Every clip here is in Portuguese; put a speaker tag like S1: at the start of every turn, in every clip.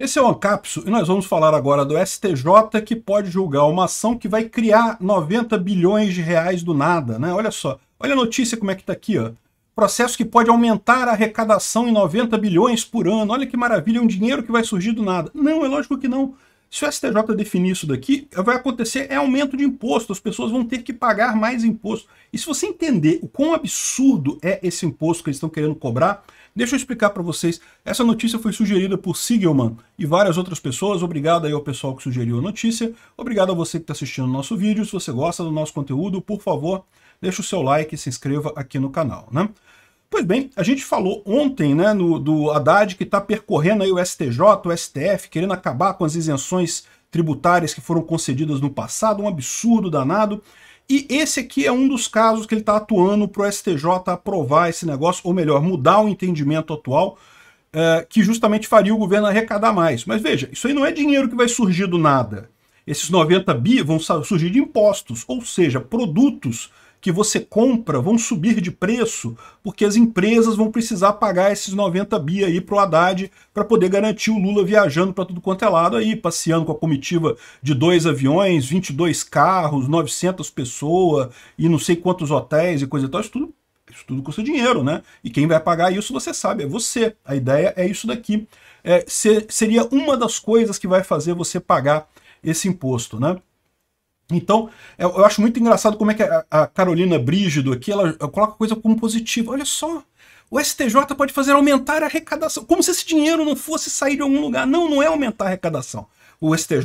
S1: Esse é o Ancapso e nós vamos falar agora do STJ que pode julgar uma ação que vai criar 90 bilhões de reais do nada, né? Olha só, olha a notícia como é que tá aqui, ó. Processo que pode aumentar a arrecadação em 90 bilhões por ano. Olha que maravilha, um dinheiro que vai surgir do nada. Não, é lógico que não. Se o STJ definir isso daqui, vai acontecer é aumento de imposto, as pessoas vão ter que pagar mais imposto. E se você entender o quão absurdo é esse imposto que eles estão querendo cobrar, deixa eu explicar para vocês. Essa notícia foi sugerida por Sigelman e várias outras pessoas. Obrigado aí ao pessoal que sugeriu a notícia. Obrigado a você que está assistindo o nosso vídeo. Se você gosta do nosso conteúdo, por favor, deixa o seu like e se inscreva aqui no canal. Né? Pois bem, a gente falou ontem né, no, do Haddad que está percorrendo aí o STJ, o STF, querendo acabar com as isenções tributárias que foram concedidas no passado, um absurdo danado. E esse aqui é um dos casos que ele está atuando para o STJ aprovar esse negócio, ou melhor, mudar o entendimento atual, eh, que justamente faria o governo arrecadar mais. Mas veja, isso aí não é dinheiro que vai surgir do nada. Esses 90 bi vão surgir de impostos, ou seja, produtos que você compra vão subir de preço, porque as empresas vão precisar pagar esses 90 bi aí para o Haddad para poder garantir o Lula viajando para tudo quanto é lado aí, passeando com a comitiva de dois aviões, 22 carros, 900 pessoas e não sei quantos hotéis e coisa e tal. Isso tudo, isso tudo custa dinheiro, né? E quem vai pagar isso, você sabe, é você. A ideia é isso daqui. É, ser, seria uma das coisas que vai fazer você pagar esse imposto, né? Então, é, eu acho muito engraçado como é que a Carolina Brígido aqui, ela coloca coisa como positiva. Olha só, o STJ pode fazer aumentar a arrecadação, como se esse dinheiro não fosse sair de algum lugar. Não, não é aumentar a arrecadação. O STJ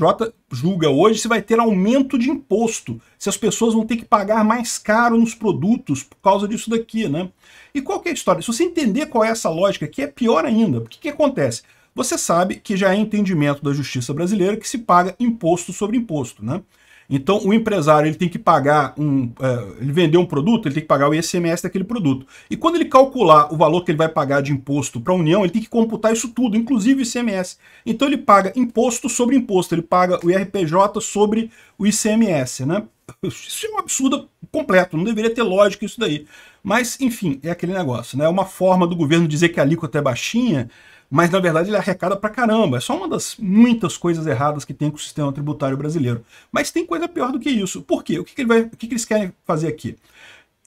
S1: julga hoje se vai ter aumento de imposto, se as pessoas vão ter que pagar mais caro nos produtos por causa disso daqui, né? E qual que é a história? Se você entender qual é essa lógica aqui, é pior ainda. Porque o que acontece? Você sabe que já é entendimento da justiça brasileira que se paga imposto sobre imposto, né? Então, o empresário ele tem que pagar um. É, ele vendeu um produto, ele tem que pagar o ICMS daquele produto. E quando ele calcular o valor que ele vai pagar de imposto para a União, ele tem que computar isso tudo, inclusive o ICMS. Então, ele paga imposto sobre imposto, ele paga o IRPJ sobre o ICMS, né? Isso é um absurdo completo, não deveria ter lógica isso daí. Mas, enfim, é aquele negócio, né? É uma forma do governo dizer que a alíquota é baixinha, mas na verdade ele arrecada pra caramba. É só uma das muitas coisas erradas que tem com o sistema tributário brasileiro. Mas tem coisa pior do que isso. Por quê? O que, que, ele vai, o que, que eles querem fazer aqui?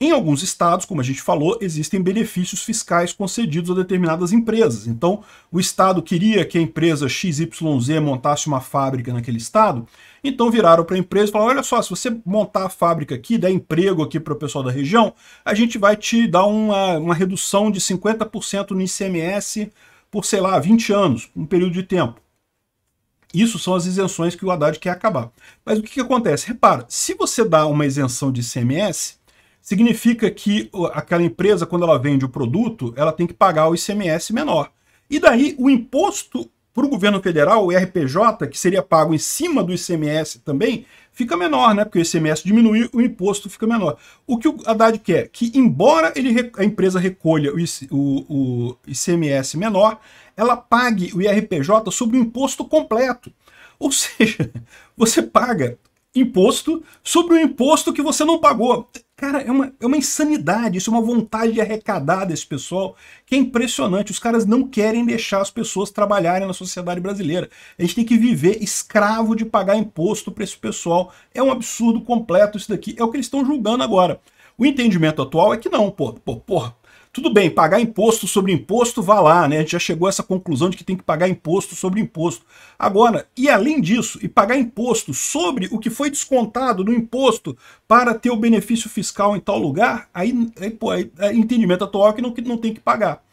S1: Em alguns estados, como a gente falou, existem benefícios fiscais concedidos a determinadas empresas. Então, o estado queria que a empresa XYZ montasse uma fábrica naquele estado, então viraram para a empresa e falaram: olha só, se você montar a fábrica aqui, der emprego aqui para o pessoal da região, a gente vai te dar uma, uma redução de 50% no ICMS por, sei lá, 20 anos, um período de tempo. Isso são as isenções que o Haddad quer acabar. Mas o que, que acontece? Repara, se você dá uma isenção de ICMS, significa que aquela empresa, quando ela vende o produto, ela tem que pagar o ICMS menor. E daí o imposto para o governo federal, o RPJ, que seria pago em cima do ICMS também, fica menor, né? Porque o ICMS diminui, o imposto fica menor. O que o Haddad quer? Que, embora ele, a empresa recolha o, o, o ICMS menor, ela pague o IRPJ sobre o imposto completo. Ou seja, você paga imposto sobre o imposto que você não pagou. Cara, é uma, é uma insanidade, isso é uma vontade de arrecadar desse pessoal que é impressionante. Os caras não querem deixar as pessoas trabalharem na sociedade brasileira. A gente tem que viver escravo de pagar imposto para esse pessoal. É um absurdo completo isso daqui. É o que eles estão julgando agora. O entendimento atual é que não, porra. porra, porra tudo bem, pagar imposto sobre imposto, vá lá, né? A gente já chegou a essa conclusão de que tem que pagar imposto sobre imposto. Agora, e além disso, e pagar imposto sobre o que foi descontado no imposto para ter o benefício fiscal em tal lugar, aí, aí, pô, aí é entendimento atual é que não, que não tem que pagar.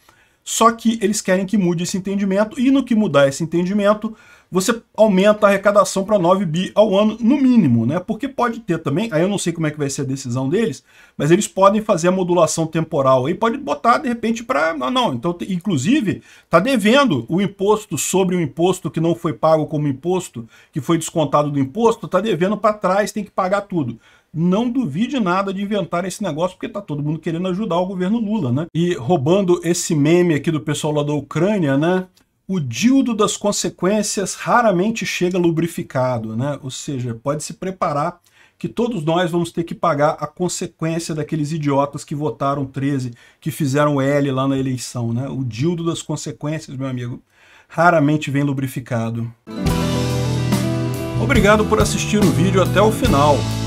S1: Só que eles querem que mude esse entendimento, e no que mudar esse entendimento, você aumenta a arrecadação para 9 bi ao ano, no mínimo, né? Porque pode ter também, aí eu não sei como é que vai ser a decisão deles, mas eles podem fazer a modulação temporal aí, pode botar de repente para. Não, então, inclusive, está devendo o imposto sobre o imposto que não foi pago como imposto, que foi descontado do imposto, está devendo para trás, tem que pagar tudo não duvide nada de inventar esse negócio, porque está todo mundo querendo ajudar o governo Lula, né? E roubando esse meme aqui do pessoal lá da Ucrânia, né? O dildo das consequências raramente chega lubrificado, né? Ou seja, pode se preparar que todos nós vamos ter que pagar a consequência daqueles idiotas que votaram 13, que fizeram L lá na eleição, né? O dildo das consequências, meu amigo, raramente vem lubrificado. Obrigado por assistir o vídeo até o final.